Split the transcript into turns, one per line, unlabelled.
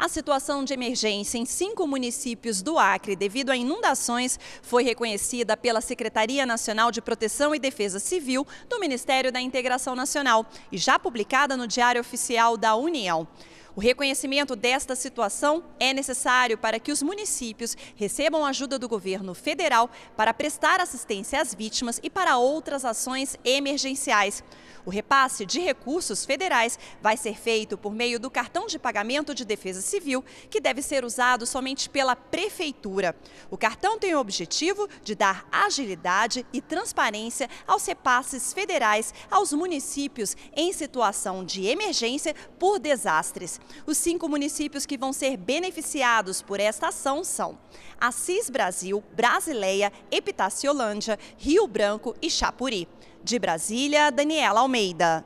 A situação de emergência em cinco municípios do Acre devido a inundações foi reconhecida pela Secretaria Nacional de Proteção e Defesa Civil do Ministério da Integração Nacional e já publicada no Diário Oficial da União. O reconhecimento desta situação é necessário para que os municípios recebam ajuda do governo federal para prestar assistência às vítimas e para outras ações emergenciais. O repasse de recursos federais vai ser feito por meio do cartão de pagamento de defesa civil, que deve ser usado somente pela prefeitura. O cartão tem o objetivo de dar agilidade e transparência aos repasses federais aos municípios em situação de emergência por desastres. Os cinco municípios que vão ser beneficiados por esta ação são Assis Brasil, Brasileia, Epitaciolândia, Rio Branco e Chapuri. De Brasília, Daniela Almeida.